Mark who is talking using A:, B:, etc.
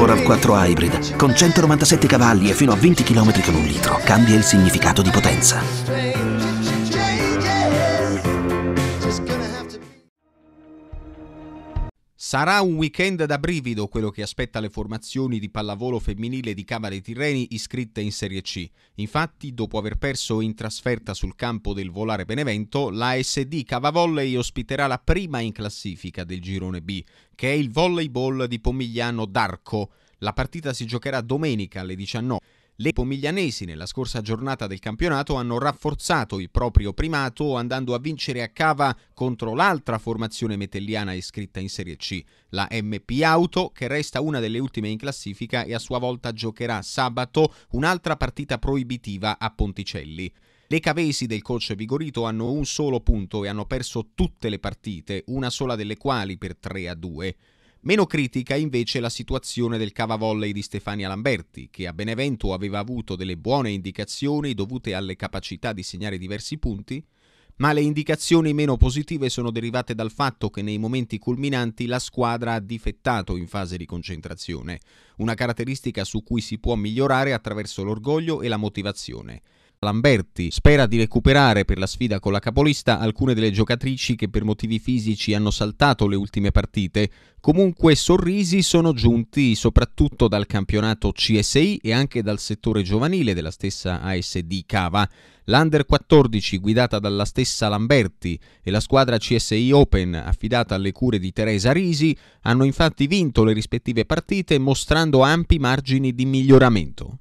A: Subaru 4 Hybrid, con 197 cavalli e fino a 20 km con un litro, cambia il significato di potenza. Sarà un weekend da brivido quello che aspetta le formazioni di pallavolo femminile di Cava dei Tirreni iscritte in Serie C. Infatti, dopo aver perso in trasferta sul campo del Volare Benevento, la SD Cava Volley ospiterà la prima in classifica del girone B, che è il volleyball di Pomigliano d'Arco. La partita si giocherà domenica alle 19. Le pomiglianesi nella scorsa giornata del campionato hanno rafforzato il proprio primato andando a vincere a cava contro l'altra formazione metelliana iscritta in Serie C, la MP Auto, che resta una delle ultime in classifica e a sua volta giocherà sabato un'altra partita proibitiva a Ponticelli. Le cavesi del coach Vigorito hanno un solo punto e hanno perso tutte le partite, una sola delle quali per 3 a 2. Meno critica invece la situazione del cavavolley di Stefania Lamberti, che a Benevento aveva avuto delle buone indicazioni dovute alle capacità di segnare diversi punti, ma le indicazioni meno positive sono derivate dal fatto che nei momenti culminanti la squadra ha difettato in fase di concentrazione, una caratteristica su cui si può migliorare attraverso l'orgoglio e la motivazione. Lamberti spera di recuperare per la sfida con la capolista alcune delle giocatrici che per motivi fisici hanno saltato le ultime partite. Comunque sorrisi sono giunti soprattutto dal campionato CSI e anche dal settore giovanile della stessa ASD Cava. L'Under 14 guidata dalla stessa Lamberti e la squadra CSI Open affidata alle cure di Teresa Risi hanno infatti vinto le rispettive partite mostrando ampi margini di miglioramento.